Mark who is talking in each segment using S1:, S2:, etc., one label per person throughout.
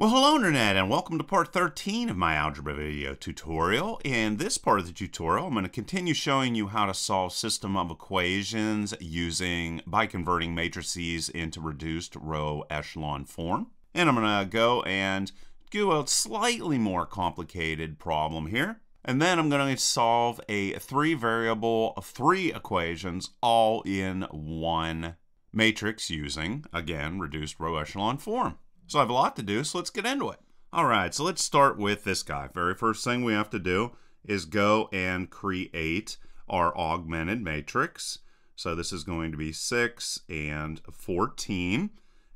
S1: Well, hello Internet, and welcome to part 13 of my algebra video tutorial. In this part of the tutorial, I'm going to continue showing you how to solve system of equations using by converting matrices into reduced row echelon form. And I'm going to go and do a slightly more complicated problem here. And then I'm going to solve a three variable, three equations all in one matrix using, again, reduced row echelon form. So I have a lot to do, so let's get into it. All right, so let's start with this guy. Very first thing we have to do is go and create our augmented matrix. So this is going to be 6 and 14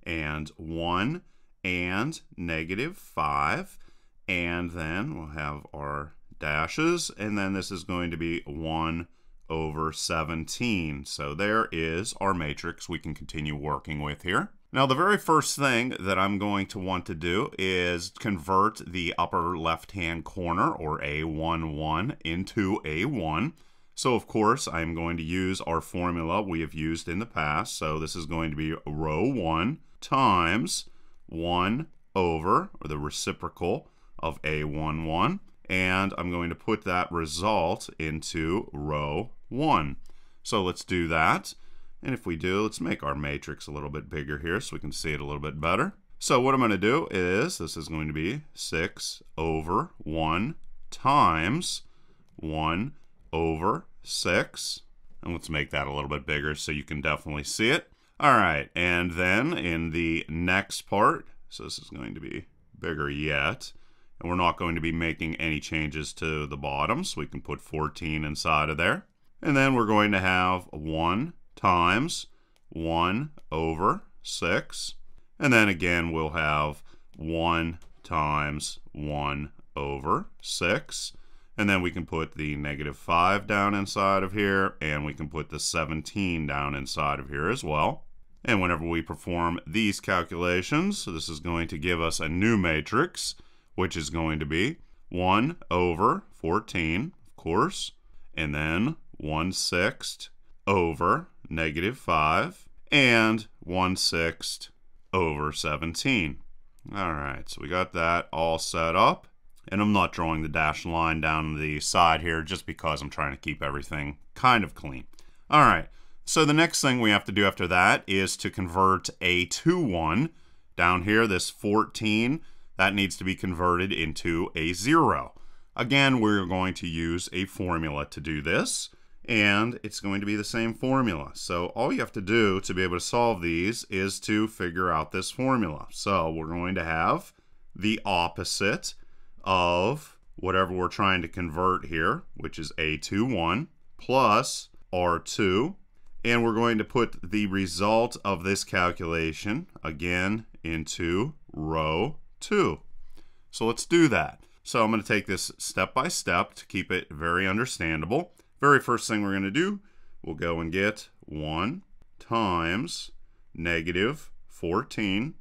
S1: and 1 and negative 5. And then we'll have our dashes. And then this is going to be 1 over 17. So there is our matrix we can continue working with here. Now the very first thing that I'm going to want to do is convert the upper left hand corner or A11 into A1. So of course I'm going to use our formula we have used in the past. So this is going to be row 1 times 1 over or the reciprocal of A11 and I'm going to put that result into row 1. So let's do that. And if we do, let's make our matrix a little bit bigger here so we can see it a little bit better. So what I'm going to do is, this is going to be 6 over 1 times 1 over 6. And let's make that a little bit bigger so you can definitely see it. All right, and then in the next part, so this is going to be bigger yet, and we're not going to be making any changes to the bottom, so we can put 14 inside of there. And then we're going to have 1 times 1 over 6. And then again, we'll have 1 times 1 over 6. And then we can put the negative 5 down inside of here, and we can put the 17 down inside of here as well. And whenever we perform these calculations, so this is going to give us a new matrix, which is going to be 1 over 14, of course, and then 1 sixth over negative 5, and 1 sixth over 17. All right, so we got that all set up. And I'm not drawing the dashed line down the side here just because I'm trying to keep everything kind of clean. All right, so the next thing we have to do after that is to convert a 2-1 down here, this 14, that needs to be converted into a 0. Again, we're going to use a formula to do this and it's going to be the same formula. So all you have to do to be able to solve these is to figure out this formula. So we're going to have the opposite of whatever we're trying to convert here, which is A21 plus R2. And we're going to put the result of this calculation, again, into row 2. So let's do that. So I'm going to take this step by step to keep it very understandable. Very first thing we're going to do, we'll go and get 1 times negative 14.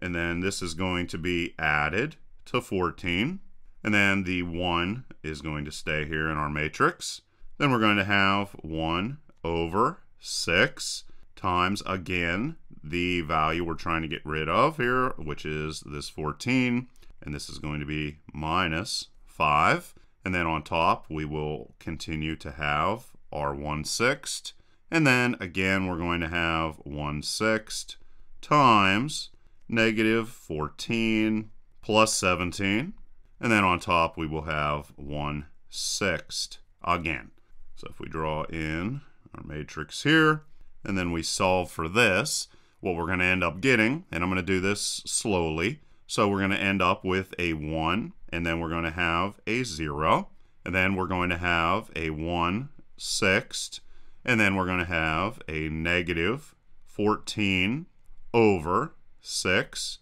S1: And then this is going to be added to 14. And then the 1 is going to stay here in our matrix. Then we're going to have 1 over 6 times, again, the value we're trying to get rid of here, which is this 14. And this is going to be minus 5. And then on top, we will continue to have our 1 sixth. And then again, we're going to have 1 sixth times negative 14 plus 17. And then on top, we will have 1 sixth again. So if we draw in our matrix here, and then we solve for this, what we're going to end up getting, and I'm going to do this slowly, so we're going to end up with a 1, and then we're going to have a 0, and then we're going to have a 1 sixth, and then we're going to have a negative 14 over 6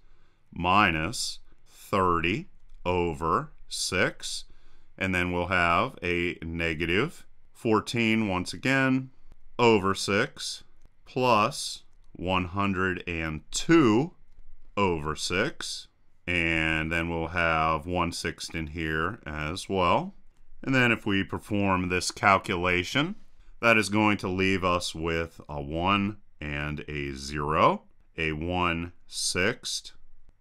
S1: minus 30 over 6, and then we'll have a negative 14 once again over 6 plus 102 over 6 and then we'll have 1 sixth in here as well. And then if we perform this calculation, that is going to leave us with a 1 and a 0, a 1 sixth,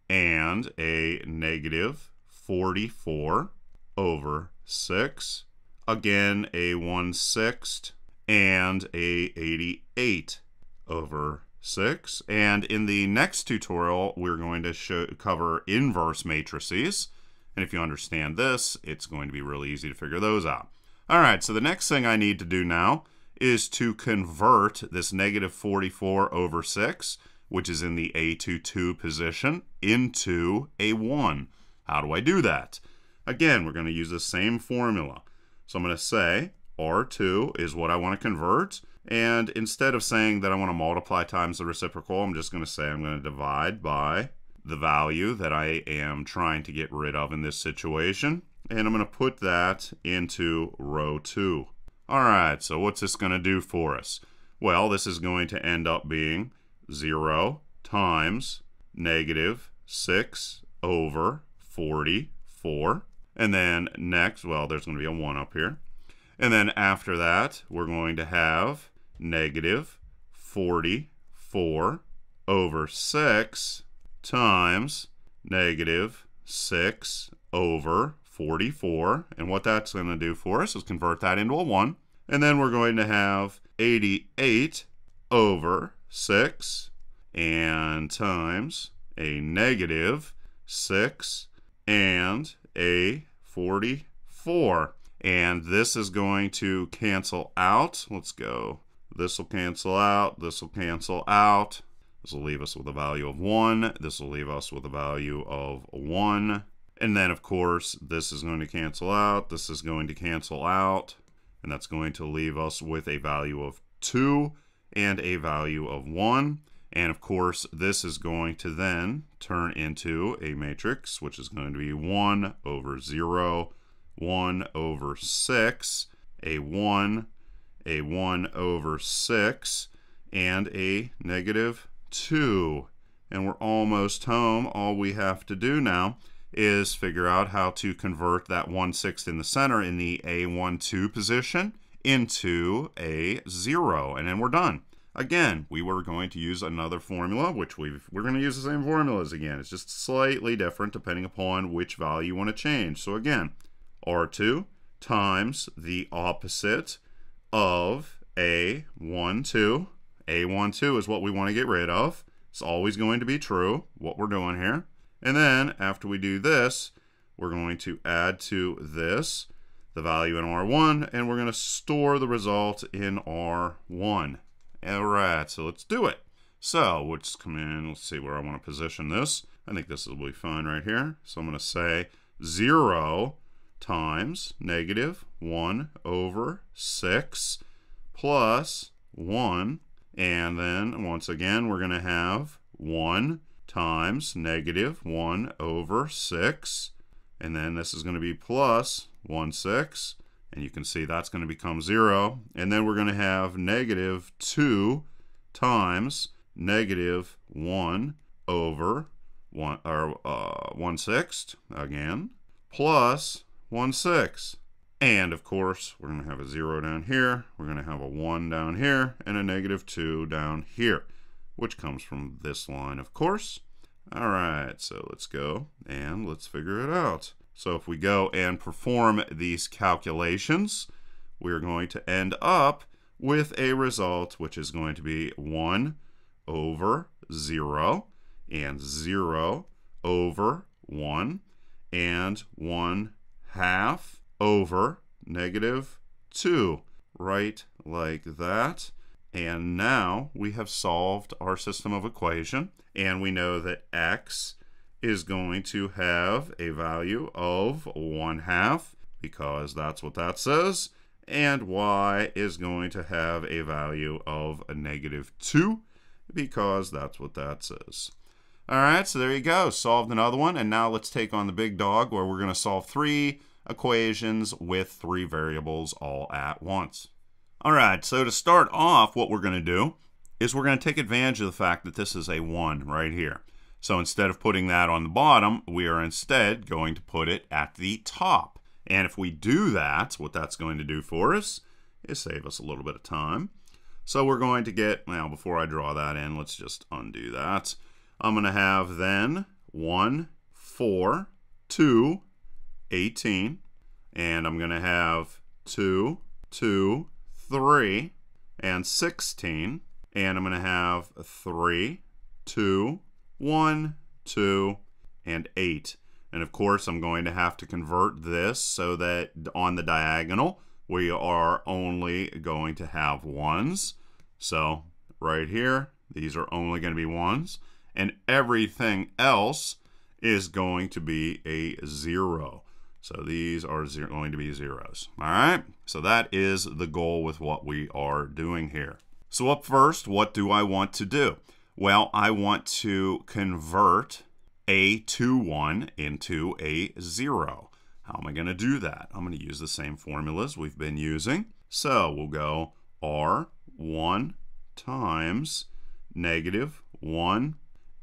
S1: and a negative 44 over 6. Again, a 1 sixth and a 88 over six. And in the next tutorial, we're going to show, cover inverse matrices. And if you understand this, it's going to be really easy to figure those out. All right, so the next thing I need to do now is to convert this negative 44 over 6, which is in the A22 position, into a 1. How do I do that? Again, we're going to use the same formula. So I'm going to say R2 is what I want to convert. And instead of saying that I want to multiply times the reciprocal, I'm just going to say I'm going to divide by the value that I am trying to get rid of in this situation. And I'm going to put that into row 2. All right, so what's this going to do for us? Well, this is going to end up being 0 times negative 6 over 44. And then next, well, there's going to be a 1 up here. And then after that, we're going to have negative 44 over 6 times negative 6 over 44. And what that's going to do for us is convert that into a 1. And then we're going to have 88 over 6 and times a negative 6 and a 44. And this is going to cancel out. Let's go this will cancel out. This will cancel out. This will leave us with a value of 1. This will leave us with a value of 1. And then, of course, this is going to cancel out. This is going to cancel out. And that's going to leave us with a value of 2 and a value of 1. And of course, this is going to then turn into a matrix, which is going to be 1 over 0, 1 over 6, a 1 a 1 over 6, and a negative 2. And we're almost home. All we have to do now is figure out how to convert that 1 6th in the center in the a one two position into a 0. And then we're done. Again, we were going to use another formula, which we we're going to use the same formulas again. It's just slightly different depending upon which value you want to change. So again, R2 times the opposite of A12. A12 is what we want to get rid of. It's always going to be true, what we're doing here. And then after we do this, we're going to add to this the value in R1, and we're going to store the result in R1. All right, so let's do it. So let's come in, let's see where I want to position this. I think this will be fine right here. So I'm going to say 0 times negative 1 over 6 plus 1. And then once again, we're going to have 1 times negative 1 over 6. And then this is going to be plus 1 6. And you can see that's going to become 0. And then we're going to have negative 2 times negative 1 over 1, or, uh, sixth again plus 1, 6. And of course, we're going to have a 0 down here, we're going to have a 1 down here, and a negative 2 down here, which comes from this line, of course. All right, so let's go and let's figure it out. So if we go and perform these calculations, we're going to end up with a result which is going to be 1 over 0 and 0 over 1 and 1 half over negative 2. Right like that. And now we have solved our system of equation. And we know that x is going to have a value of 1 half because that's what that says. And y is going to have a value of a negative 2 because that's what that says. All right, so there you go. Solved another one. And now let's take on the big dog where we're going to solve three equations with three variables all at once. All right, so to start off, what we're going to do is we're going to take advantage of the fact that this is a 1 right here. So instead of putting that on the bottom, we are instead going to put it at the top. And if we do that, what that's going to do for us is save us a little bit of time. So we're going to get, now well, before I draw that in, let's just undo that. I'm going to have then 1, 4, 2, 18. And I'm going to have 2, 2, 3, and 16. And I'm going to have 3, 2, 1, 2, and 8. And of course, I'm going to have to convert this so that on the diagonal, we are only going to have ones. So right here, these are only going to be ones and everything else is going to be a zero. So these are zero, going to be zeros. All right, so that is the goal with what we are doing here. So up first, what do I want to do? Well, I want to convert a 2 1 into a 0. How am I going to do that? I'm going to use the same formulas we've been using. So we'll go R1 times negative 1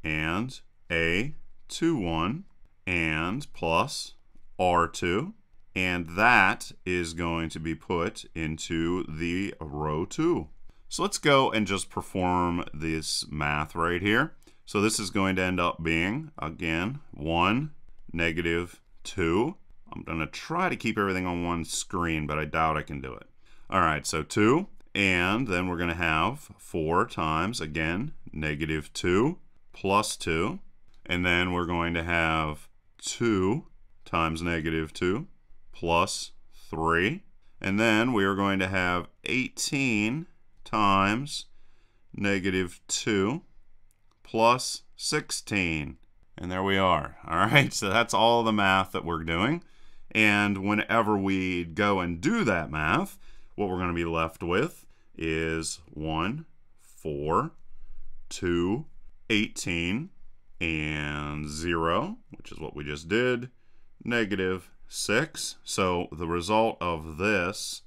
S1: and A21 and plus R2 and that is going to be put into the row 2. So let's go and just perform this math right here. So this is going to end up being, again, 1, negative 2. I'm going to try to keep everything on one screen, but I doubt I can do it. All right, so 2, and then we're going to have 4 times, again, negative 2, plus 2. And then we're going to have 2 times negative 2 plus 3. And then we are going to have 18 times negative 2 plus 16. And there we are. All right, so that's all the math that we're doing. And whenever we go and do that math, what we're going to be left with is 1, 4, 2, 18 and 0, which is what we just did, negative 6. So the result of this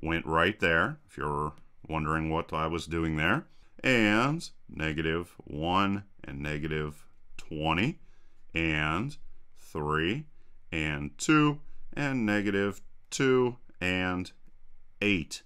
S1: went right there, if you're wondering what I was doing there, and negative 1 and negative 20 and 3 and 2 and negative 2 and 8.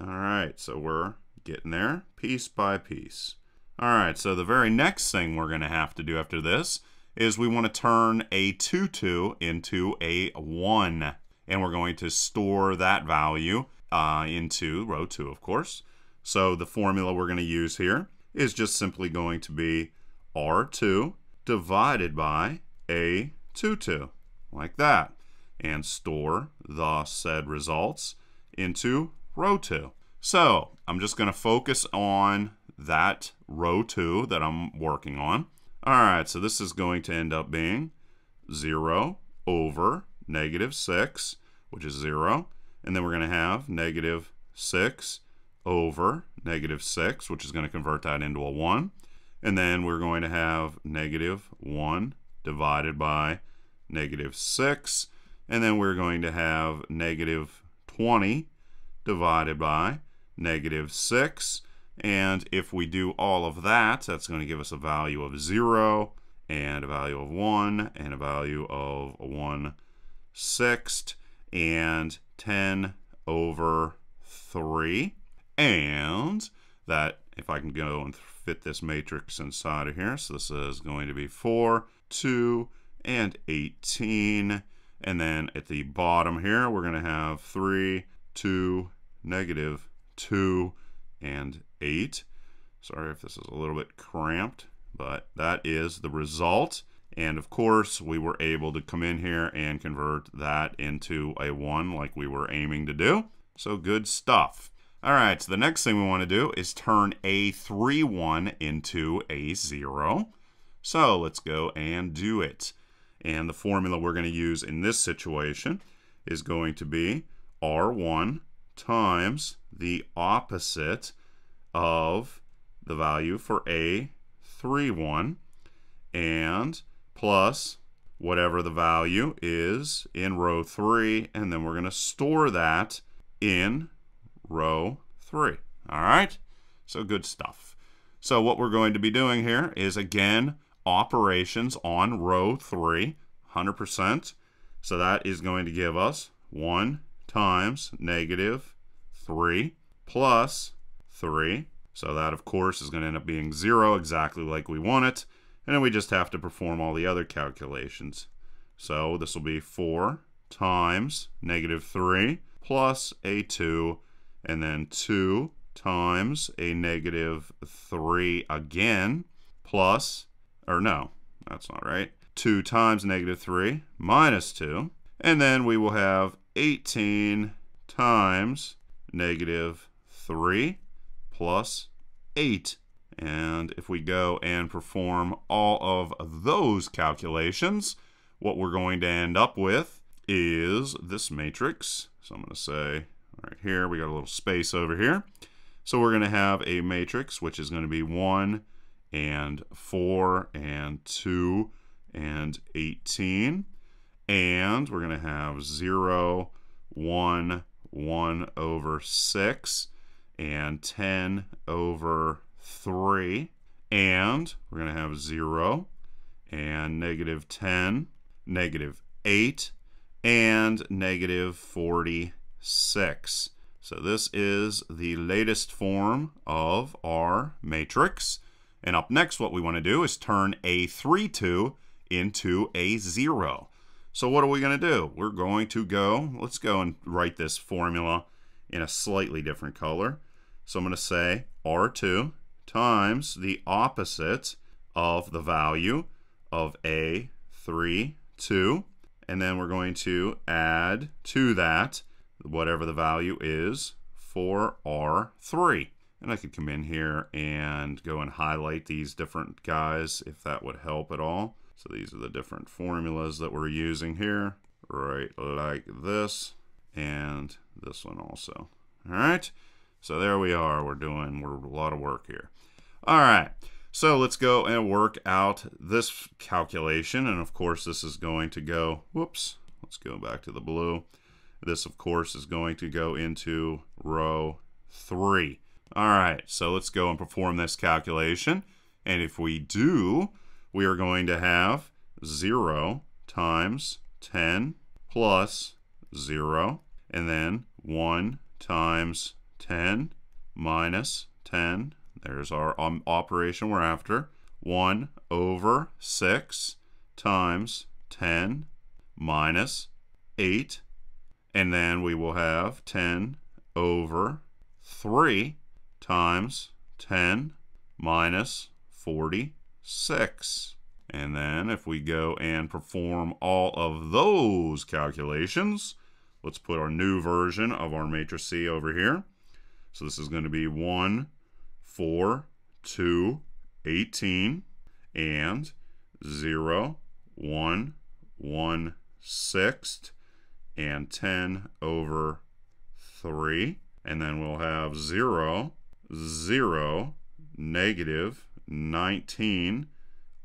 S1: All right, so we're getting there piece by piece. All right, so the very next thing we're going to have to do after this is we want to turn a 2-2 into a 1. And we're going to store that value uh, into row 2, of course. So the formula we're going to use here is just simply going to be R2 divided by A22, like that. And store the said results into row 2. So I'm just going to focus on that row 2 that I'm working on. All right, so this is going to end up being 0 over negative 6, which is 0. And then we're going to have negative 6 over negative 6, which is going to convert that into a 1. And then we're going to have negative 1 divided by negative 6. And then we're going to have negative 20 divided by negative 6. And if we do all of that, that's going to give us a value of 0 and a value of 1 and a value of 1 sixth and 10 over 3. And that, if I can go and fit this matrix inside of here, so this is going to be 4, 2, and 18. And then at the bottom here, we're going to have 3, 2, negative 2, and 8. Sorry if this is a little bit cramped, but that is the result. And of course, we were able to come in here and convert that into a 1 like we were aiming to do. So good stuff. All right, so the next thing we want to do is turn a 3-1 into a 0. So let's go and do it. And the formula we're going to use in this situation is going to be R1 times the opposite of the value for A31 and plus whatever the value is in row 3 and then we're going to store that in row 3. All right? So good stuff. So what we're going to be doing here is again operations on row 3, 100%. So that is going to give us 1, times negative 3 plus 3. So that, of course, is going to end up being 0 exactly like we want it. And then we just have to perform all the other calculations. So this will be 4 times negative 3 plus a 2 and then 2 times a negative 3 again plus, or no, that's not right, 2 times negative 3 minus 2. And then we will have 18 times negative 3 plus 8. And if we go and perform all of those calculations, what we're going to end up with is this matrix. So I'm going to say right here, we got a little space over here. So we're going to have a matrix, which is going to be 1 and 4 and 2 and 18. And we're going to have 0, 1, 1 over 6, and 10 over 3. And we're going to have 0 and negative 10, negative 8, and negative 46. So this is the latest form of our matrix. And up next, what we want to do is turn a 3-2 into a 0. So what are we going to do? We're going to go, let's go and write this formula in a slightly different color. So I'm going to say R2 times the opposite of the value of A3, 2. And then we're going to add to that whatever the value is for R3. And I could come in here and go and highlight these different guys if that would help at all. So these are the different formulas that we're using here, right like this and this one also. All right, so there we are. We're doing we're a lot of work here. All right, so let's go and work out this calculation. And of course, this is going to go, whoops, let's go back to the blue. This, of course, is going to go into row three. All right, so let's go and perform this calculation. And if we do, we are going to have 0 times 10 plus 0, and then 1 times 10 minus 10. There's our um, operation we're after. 1 over 6 times 10 minus 8. And then we will have 10 over 3 times 10 minus 40 6. And then if we go and perform all of those calculations, let's put our new version of our matrix C over here. So this is going to be 1, 4, 2, 18, and 0, 1, 1 6, and 10 over 3. And then we'll have 0, 0, negative 19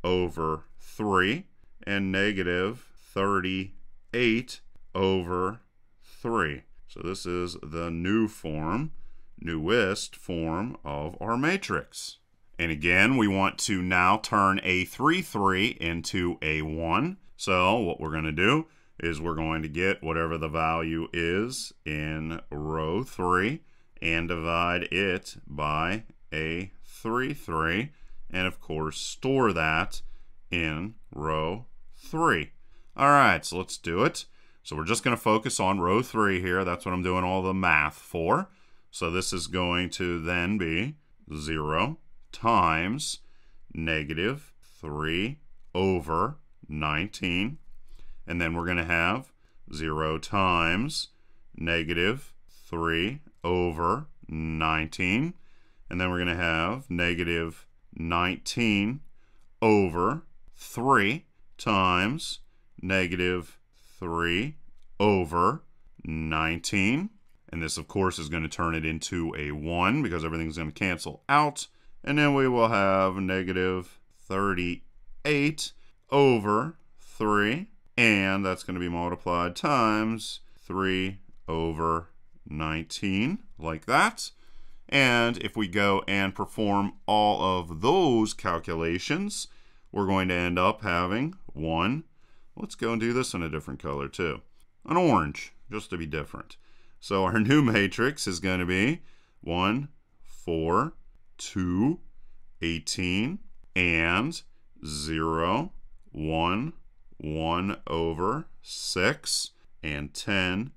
S1: over 3 and negative 38 over 3. So this is the new form, newest form of our matrix. And again, we want to now turn A33 into A1. So what we're going to do is we're going to get whatever the value is in row 3 and divide it by A33 and of course store that in row 3. All right, so let's do it. So we're just going to focus on row 3 here. That's what I'm doing all the math for. So this is going to then be 0 times negative 3 over 19. And then we're going to have 0 times negative 3 over 19. And then we're going to have negative 19 over 3 times negative 3 over 19. And this, of course, is going to turn it into a 1 because everything's going to cancel out. And then we will have negative 38 over 3. And that's going to be multiplied times 3 over 19, like that. And if we go and perform all of those calculations, we're going to end up having one. Let's go and do this in a different color too. An orange, just to be different. So our new matrix is going to be 1, 4, 2, 18, and 0, 1, 1 over 6, and 10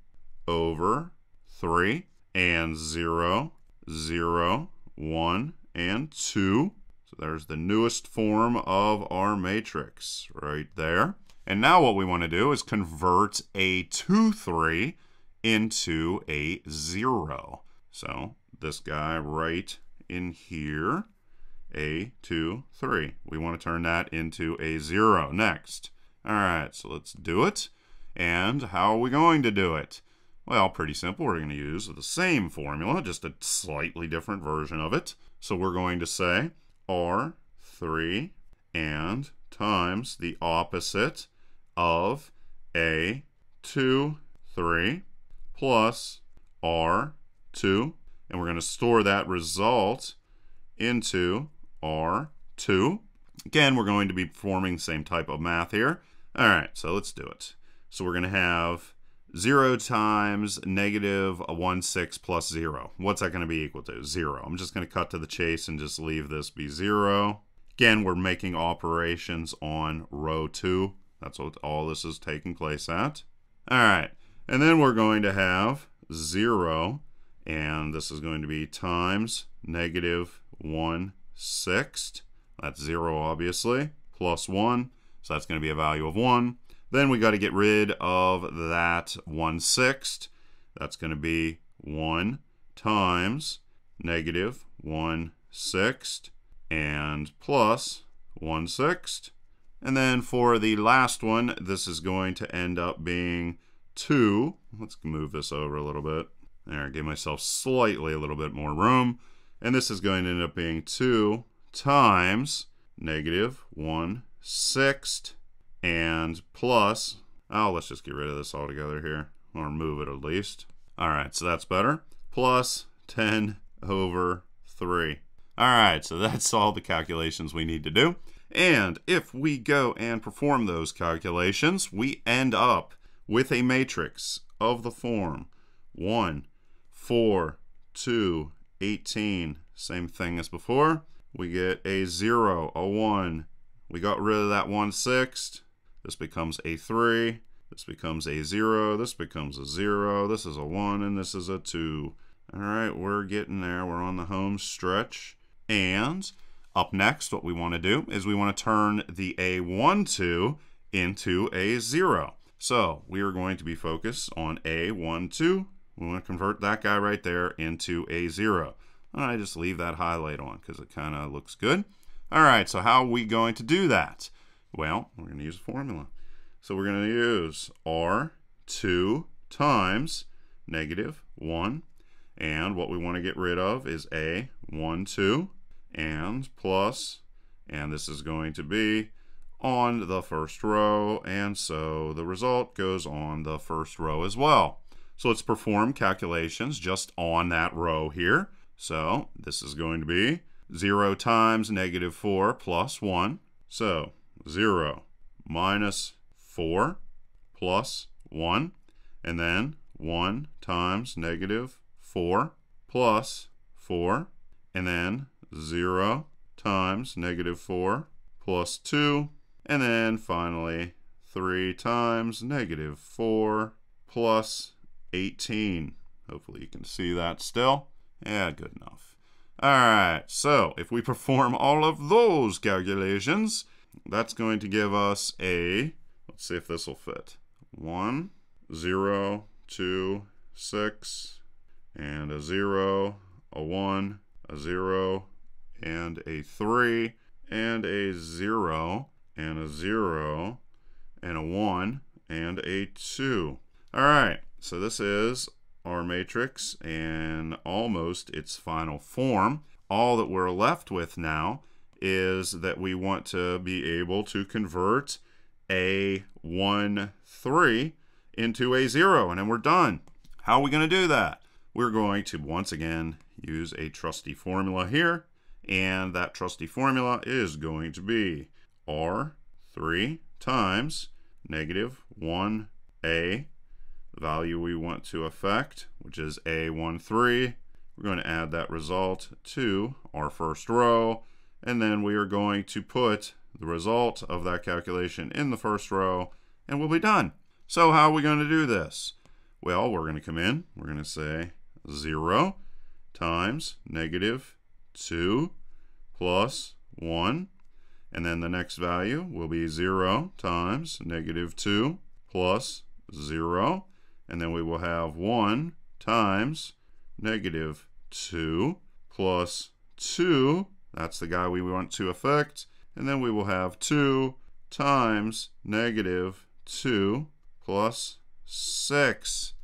S1: over 3, and 0 0, 1, and 2. So there's the newest form of our matrix right there. And now what we want to do is convert a 2, 3 into a 0. So this guy right in here, a 2, 3. We want to turn that into a 0 next. All right, so let's do it. And how are we going to do it? Well, pretty simple. We're going to use the same formula, just a slightly different version of it. So we're going to say R3 and times the opposite of A2, 3 plus R2. And we're going to store that result into R2. Again, we're going to be performing the same type of math here. All right, so let's do it. So we're going to have 0 times negative 1 6 plus 0. What's that going to be equal to? 0. I'm just going to cut to the chase and just leave this be 0. Again, we're making operations on row 2. That's what all this is taking place at. All right, and then we're going to have 0, and this is going to be times negative six. That's 0, obviously, plus 1. So that's going to be a value of 1. Then we got to get rid of that 1 sixth. That's going to be 1 times negative 1 sixth and plus 1 sixth. And then for the last one, this is going to end up being 2. Let's move this over a little bit. There, give myself slightly a little bit more room. And this is going to end up being 2 times negative 1 sixth and plus, oh, let's just get rid of this altogether here, or remove it at least. All right, so that's better. Plus 10 over 3. All right, so that's all the calculations we need to do. And if we go and perform those calculations, we end up with a matrix of the form 1, 4, 2, 18. Same thing as before. We get a 0, a 1. We got rid of that 1 sixth. This becomes a 3. This becomes a 0. This becomes a 0. This is a 1, and this is a 2. All right, we're getting there. We're on the home stretch. And up next, what we want to do is we want to turn the A12 into A0. So we are going to be focused on A12. We want to convert that guy right there into A0. I just leave that highlight on because it kind of looks good. All right, so how are we going to do that? Well, we're going to use a formula. So we're going to use R2 times negative 1. And what we want to get rid of is A12 and plus, and this is going to be on the first row. And so the result goes on the first row as well. So let's perform calculations just on that row here. So this is going to be 0 times negative 4 plus 1. So 0 minus 4 plus 1, and then 1 times negative 4 plus 4, and then 0 times negative 4 plus 2, and then finally 3 times negative 4 plus 18. Hopefully you can see that still. Yeah, good enough. All right, so if we perform all of those calculations, that's going to give us a, let's see if this will fit, 1, 0, 2, 6, and a 0, a 1, a 0, and a 3, and a 0, and a 0, and a 1, and a 2. All right, so this is our matrix in almost its final form. All that we're left with now is that we want to be able to convert a 1, 3 into a 0, and then we're done. How are we going to do that? We're going to, once again, use a trusty formula here, and that trusty formula is going to be R3 times negative 1A, value we want to affect, which is A13. We're going to add that result to our first row, and then we are going to put the result of that calculation in the first row, and we'll be done. So how are we going to do this? Well, we're going to come in, we're going to say 0 times negative 2 plus 1, and then the next value will be 0 times negative 2 plus 0, and then we will have 1 times negative 2 plus 2 that's the guy we want to affect. And then we will have 2 times negative 2 plus 6.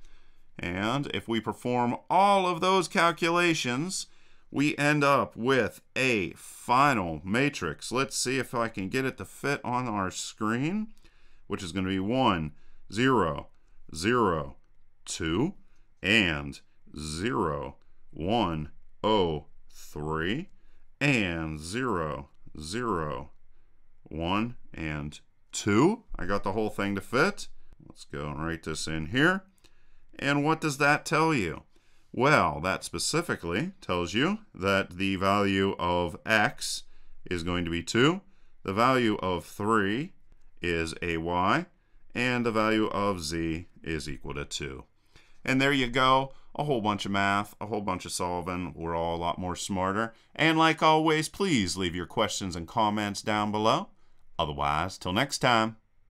S1: And if we perform all of those calculations, we end up with a final matrix. Let's see if I can get it to fit on our screen, which is going to be 1, 0, 0, 2, and 0, 1, 0, 3 and 0, 0, 1, and 2. I got the whole thing to fit. Let's go and write this in here. And what does that tell you? Well, that specifically tells you that the value of x is going to be 2, the value of 3 is a y, and the value of z is equal to 2. And there you go. A whole bunch of math, a whole bunch of solving. We're all a lot more smarter. And like always, please leave your questions and comments down below. Otherwise, till next time.